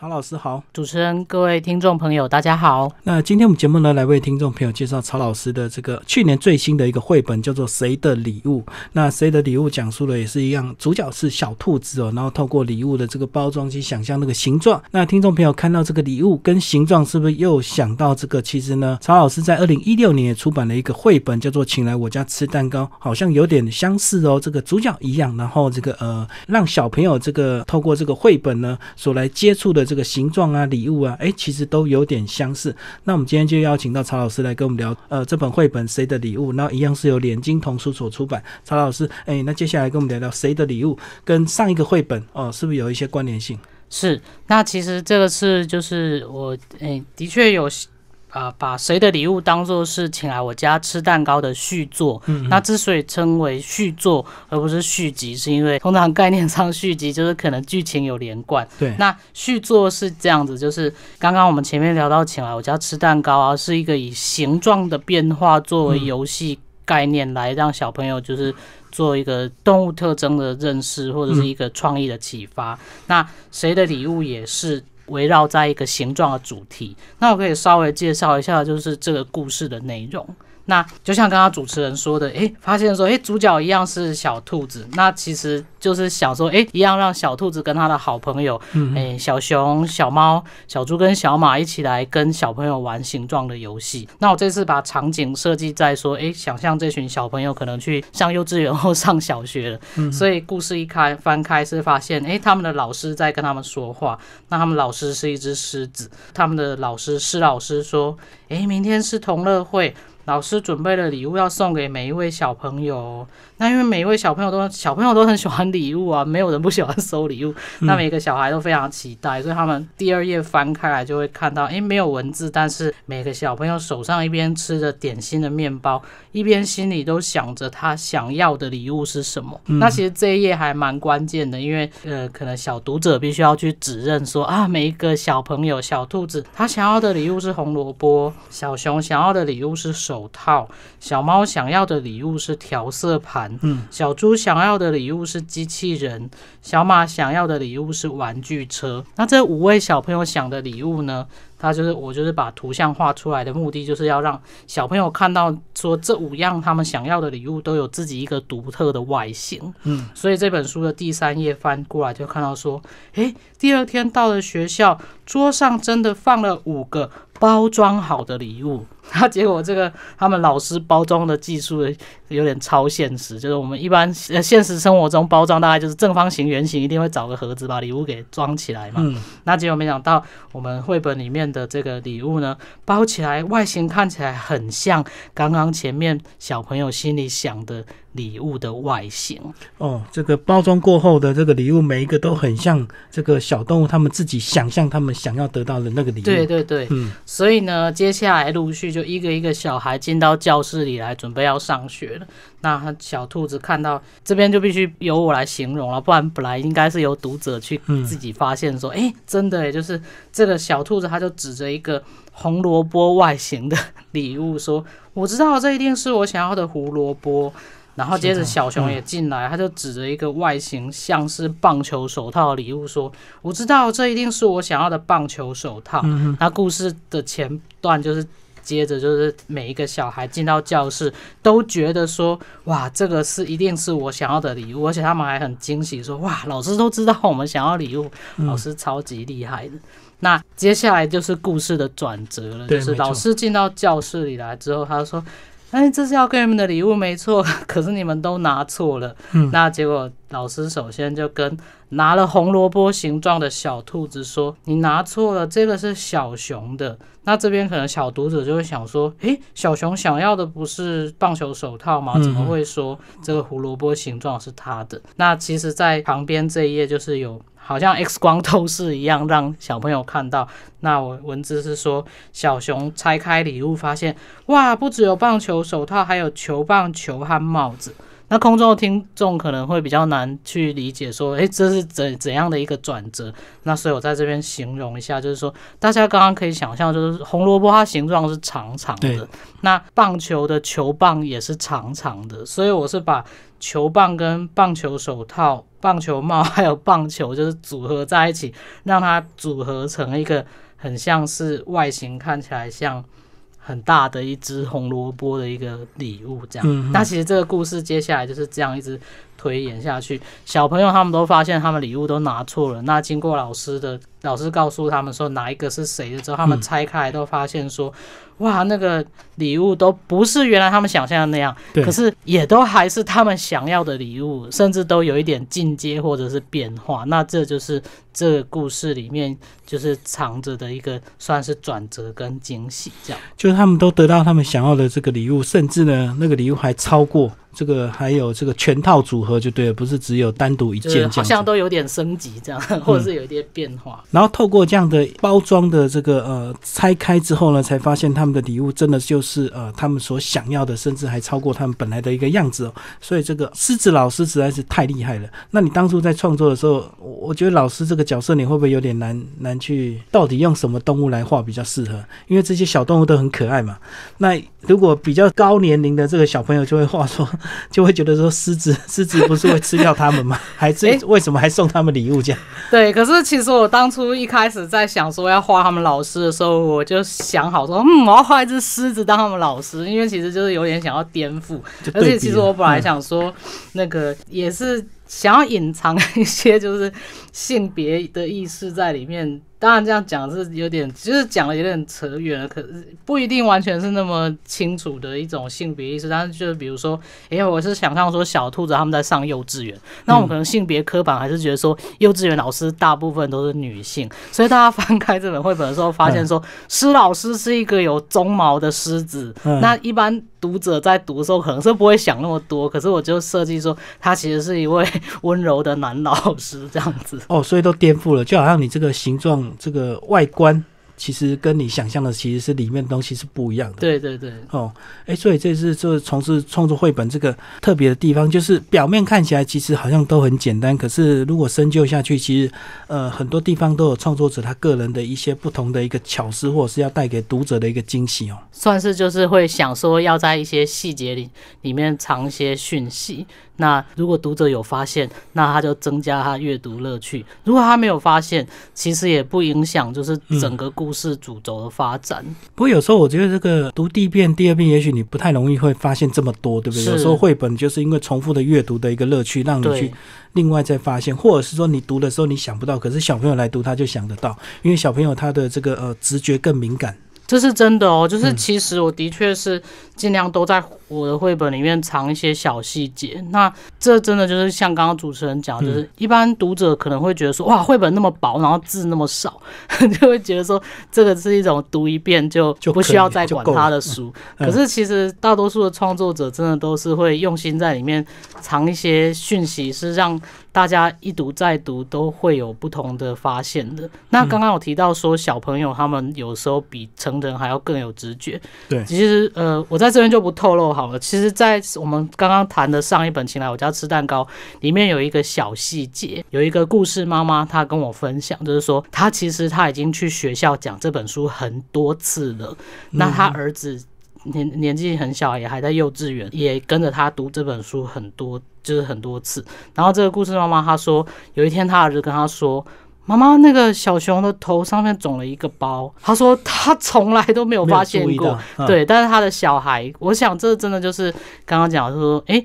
曹老师好，主持人各位听众朋友大家好。那今天我们节目呢来为听众朋友介绍曹老师的这个去年最新的一个绘本，叫做《谁的礼物》。那《谁的礼物》讲述了也是一样，主角是小兔子哦，然后透过礼物的这个包装去想象那个形状。那听众朋友看到这个礼物跟形状，是不是又想到这个？其实呢，曹老师在二零一六年也出版了一个绘本，叫做《请来我家吃蛋糕》，好像有点相似哦。这个主角一样，然后这个呃，让小朋友这个透过这个绘本呢所来接触的。这个形状啊，礼物啊，哎，其实都有点相似。那我们今天就邀请到曹老师来跟我们聊，呃，这本绘本《谁的礼物》。那一样是由连经童书所出版。曹老师，哎，那接下来跟我们聊聊《谁的礼物》跟上一个绘本哦，是不是有一些关联性？是。那其实这个是就是我，哎，的确有。啊，把谁的礼物当做是请来我家吃蛋糕的续作？那之所以称为续作而不是续集，是因为通常概念上续集就是可能剧情有连贯。对，那续作是这样子，就是刚刚我们前面聊到请来我家吃蛋糕啊，是一个以形状的变化作为游戏概念来让小朋友就是做一个动物特征的认识或者是一个创意的启发。那谁的礼物也是。围绕在一个形状的主题，那我可以稍微介绍一下，就是这个故事的内容。那就像刚刚主持人说的，诶，发现说，诶，主角一样是小兔子。那其实就是想说，诶，一样让小兔子跟他的好朋友，诶，小熊、小猫、小猪跟小马一起来跟小朋友玩形状的游戏。那我这次把场景设计在说，诶，想象这群小朋友可能去上幼稚园或上小学了。所以故事一开翻开是发现，诶，他们的老师在跟他们说话。那他们老师是一只狮子。他们的老师是老师说，诶，明天是同乐会。老师准备了礼物要送给每一位小朋友，那因为每一位小朋友都小朋友都很喜欢礼物啊，没有人不喜欢收礼物。那每个小孩都非常期待，所以他们第二页翻开来就会看到，诶，没有文字，但是每个小朋友手上一边吃着点心的面包，一边心里都想着他想要的礼物是什么。那其实这一页还蛮关键的，因为呃，可能小读者必须要去指认说啊，每一个小朋友，小兔子他想要的礼物是红萝卜，小熊想要的礼物是手。手套，小猫想要的礼物是调色盘。嗯，小猪想要的礼物是机器人。小马想要的礼物是玩具车。那这五位小朋友想的礼物呢？他就是我，就是把图像画出来的目的，就是要让小朋友看到，说这五样他们想要的礼物都有自己一个独特的外形。嗯，所以这本书的第三页翻过来就看到说，诶，第二天到了学校，桌上真的放了五个包装好的礼物。他结果这个他们老师包装的技术。有点超现实，就是我们一般呃现实生活中包装大概就是正方形、圆形，一定会找个盒子把礼物给装起来嘛。那结果没想到，我们绘本里面的这个礼物呢，包起来外形看起来很像刚刚前面小朋友心里想的。礼物的外形哦，这个包装过后的这个礼物，每一个都很像这个小动物，他们自己想象他们想要得到的那个礼物。对对对，嗯。所以呢，接下来陆续就一个一个小孩进到教室里来，准备要上学了。那小兔子看到这边就必须由我来形容了，不然本来应该是由读者去自己发现说，哎，真的就是这个小兔子，他就指着一个红萝卜外形的 礼物说：“我知道，这一定是我想要的胡萝卜。”然后接着小熊也进来，他就指着一个外形像是棒球手套的礼物说：“我知道，这一定是我想要的棒球手套。”那故事的前段就是接着就是每一个小孩进到教室都觉得说：“哇，这个是一定是我想要的礼物。”而且他们还很惊喜说：“哇，老师都知道我们想要礼物，老师超级厉害的。”那接下来就是故事的转折了，就是老师进到教室里来之后，他说。哎，这是要给你们的礼物没错，可是你们都拿错了。嗯，那结果老师首先就跟拿了红萝卜形状的小兔子说：“你拿错了，这个是小熊的。”那这边可能小读者就会想说：“诶，小熊想要的不是棒球手套吗？怎么会说这个胡萝卜形状是他的？”那其实，在旁边这一页就是有。好像 X 光透视一样，让小朋友看到。那我文字是说，小熊拆开礼物，发现哇，不只有棒球手套，还有球棒、球和帽子。那空中的听众可能会比较难去理解，说，哎，这是怎怎样的一个转折？那所以我在这边形容一下，就是说，大家刚刚可以想象，就是红萝卜它形状是长长的，那棒球的球棒也是长长的，所以我是把球棒跟棒球手套。棒球帽 还有棒球，就是组合在一起，让它组合成一个很像是外形看起来像很大的一只红萝卜的一个礼物这样。那其实这个故事接下来就是这样一直。推演下去，小朋友他们都发现他们礼物都拿错了。那经过老师的老师告诉他们说哪一个是谁的之后，他们拆开都发现说，哇，那个礼物都不是原来他们想象的那样。可是也都还是他们想要的礼物，甚至都有一点进阶或者是变化。那这就是这个故事里面就是藏着的一个算是转折跟惊喜，这样。就他们都得到他们想要的这个礼物，甚至呢，那个礼物还超过。这个还有这个全套组合就对了，不是只有单独一件好像都有点升级这样，或者是有一些变化。然后透过这样的包装的这个呃拆开之后呢，才发现他们的礼物真的就是呃他们所想要的，甚至还超过他们本来的一个样子。所以这个狮子老师实在是太厉害了。那你当初在创作的时候，我觉得老师这个角色你会不会有点难难去，到底用什么动物来画比较适合？因为这些小动物都很可爱嘛。那如果比较高年龄的这个小朋友就会画说。就会觉得说狮子，狮子不是会吃掉他们吗？还是为什么还送他们礼物这样？对，可是其实我当初一开始在想说要画他们老师的时候，我就想好说，嗯，我要画一只狮子当他们老师，因为其实就是有点想要颠覆，而且其实我本来想说，那个也是想要隐藏一些就是性别的意识在里面。当然，这样讲是有点，就是讲的有点扯远了，可是不一定完全是那么清楚的一种性别意识。但是，就是比如说，哎，我是想象说小兔子他们在上幼稚园，那我们可能性别刻板还是觉得说幼稚园老师大部分都是女性。所以，大家翻开这本绘本的时候，发现说施老师是一个有鬃毛的狮子。那一般。读者在读的时候可能是不会想那么多，可是我就设计说他其实是一位 温柔的男老师这样子哦，所以都颠覆了，就好像你这个形状，这个外观。其实跟你想象的其实是里面东西是不一样的。对对对。哦，哎，所以这是从事创作绘本这个特别的地方，就是表面看起来其实好像都很简单，可是如果深究下去，其实呃很多地方都有创作者他个人的一些不同的一个巧思，或者是要带给读者的一个惊喜哦。算是就是会想说要在一些细节里里面藏一些讯息，那如果读者有发现，那他就增加他阅读乐趣；如果他没有发现，其实也不影响，就是整个故。不是主轴的发展，不过有时候我觉得这个读第一遍、第二遍，也许你不太容易会发现这么多，对不对？有时候绘本就是因为重复的阅读的一个乐趣，让你去另外再发现，或者是说你读的时候你想不到，可是小朋友来读他就想得到，因为小朋友他的这个呃直觉更敏感。这是真的哦，就是其实我的确是尽量都在。我的绘本里面藏一些小细节，那这真的就是像刚刚主持人讲，就是一般读者可能会觉得说，哇，绘本那么薄，然后字那么少，就会觉得说这个是一种读一遍就不需要再管它的书。可是其实大多数的创作者真的都是会用心在里面藏一些讯息，是让大家一读再读都会有不同的发现的。那刚刚我提到说小朋友他们有时候比成人还要更有直觉，对，其实呃我在这边就不透露。好了，其实，在我们刚刚谈的上一本，请来我家吃蛋糕里面有一个小细节，有一个故事妈妈，她跟我分享，就是说她其实她已经去学校讲这本书很多次了。那她儿子年年纪很小，也还在幼稚园，也跟着他读这本书很多，就是很多次。然后这个故事妈妈她说，有一天她儿子跟她说。妈妈，那个小熊的头上面肿了一个包。他说他从来都没有发现过。对，但是他的小孩，我想这真的就是刚刚讲，他说，哎。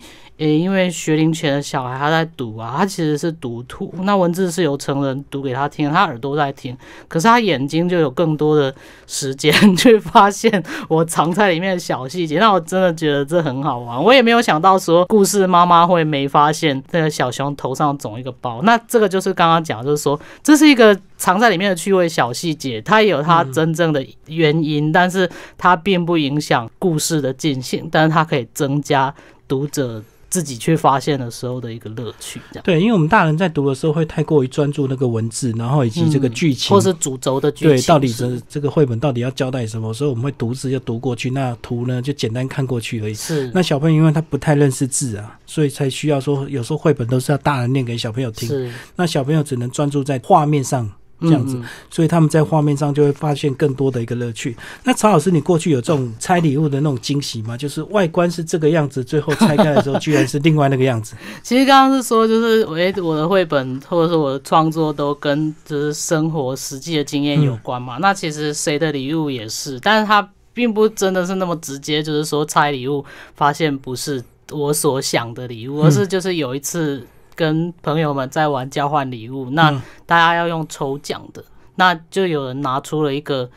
因为学龄前的小孩他在读啊，他其实是读图，那文字是由成人读给他听，他耳朵在听，可是他眼睛就有更多的时间 去发现我藏在里面的小细节。那我真的觉得这很好玩，我也没有想到说故事妈妈会没发现那个小熊头上肿一个包。那这个就是刚刚讲，就是说这是一个藏在里面的趣味小细节，它也有它真正的原因，但是它并不影响故事的进行，但是它可以增加读者。自己去发现的时候的一个乐趣，这样对，因为我们大人在读的时候会太过于专注那个文字，然后以及这个剧情，或是主轴的剧情，对，到底是这个绘本到底要交代什么，所以我们会读字就读过去，那图呢就简单看过去而已。是，那小朋友因为他不太认识字啊，所以才需要说，有时候绘本都是要大人念给小朋友听，是，那小朋友只能专注在画面上。这样子，所以他们在画面上就会发现更多的一个乐趣。那曹老师，你过去有这种拆礼物的那种惊喜吗？就是外观是这个样子，最后拆开的时候 居然是另外那个样子。其实刚刚是说，就是我我的绘本或者说我创作都跟就是生活实际的经验有关嘛。那其实谁的礼物也是，但是他并不真的是那么直接，就是说拆礼物发现不是我所想的礼物，而是就是有一次。跟朋友们在玩交换礼物，那大家要用抽奖的，那就有人拿出了一个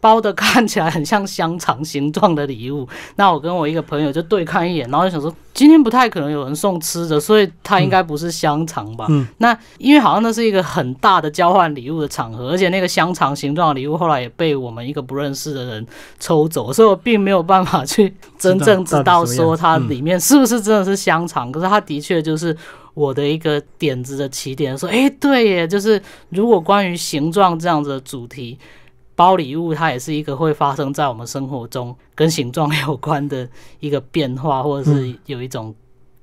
包的，看起来很像香肠形状的礼物。那我跟我一个朋友就对看一眼，然后想说今天不太可能有人送吃的，所以它应该不是香肠吧？嗯，那因为好像那是一个很大的交换礼物的场合，而且那个香肠形状的礼物后来也被我们一个不认识的人抽走，所以我并没有办法去真正知道说它里面是不是真的是香肠，可是它的确就是。我的一个点子的起点，说，哎，对耶，就是如果关于形状这样子的主题，包礼物，它也是一个会发生在我们生活中跟形状有关的一个变化，或者是有一种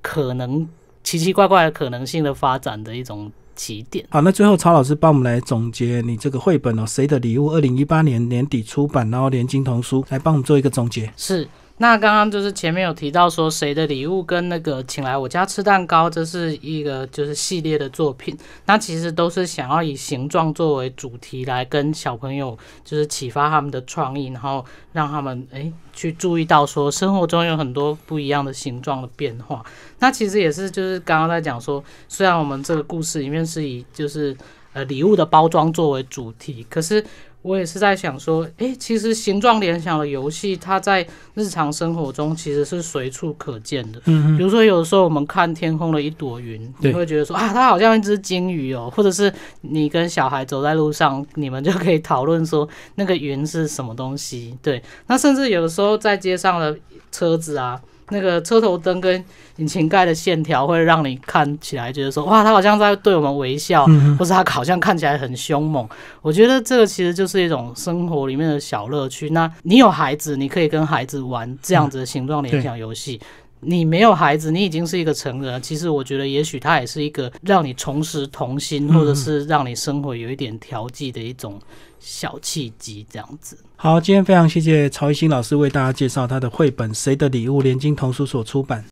可能奇奇怪怪的可能性的发展的一种起点。好，那最后曹老师帮我们来总结你这个绘本哦，《谁的礼物》，二零一八年年底出版，然后连金童书来帮我们做一个总结。是。那刚刚就是前面有提到说谁的礼物跟那个请来我家吃蛋糕，这是一个就是系列的作品。那其实都是想要以形状作为主题来跟小朋友，就是启发他们的创意，然后让他们诶去注意到说生活中有很多不一样的形状的变化。那其实也是就是刚刚在讲说，虽然我们这个故事里面是以就是呃礼物的包装作为主题，可是。我也是在想说，诶，其实形状联想的游戏，它在日常生活中其实是随处可见的。嗯，比如说有的时候我们看天空的一朵云，你会觉得说啊，它好像一只金鱼哦，或者是你跟小孩走在路上，你们就可以讨论说那个云是什么东西。对，那甚至有的时候在街上的车子啊。那个车头灯跟引擎盖的线条会让你看起来觉得说，哇，它好像在对我们微笑，或者它好像看起来很凶猛。我觉得这个其实就是一种生活里面的小乐趣。那你有孩子，你可以跟孩子玩这样子的形状联想游戏。你没有孩子，你已经是一个成人。其实我觉得，也许它也是一个让你重拾童心，或者是让你生活有一点调剂的一种小契机，这样子。好，今天非常谢谢曹一新老师为大家介绍他的绘本《谁的礼物》，连经童书所出版。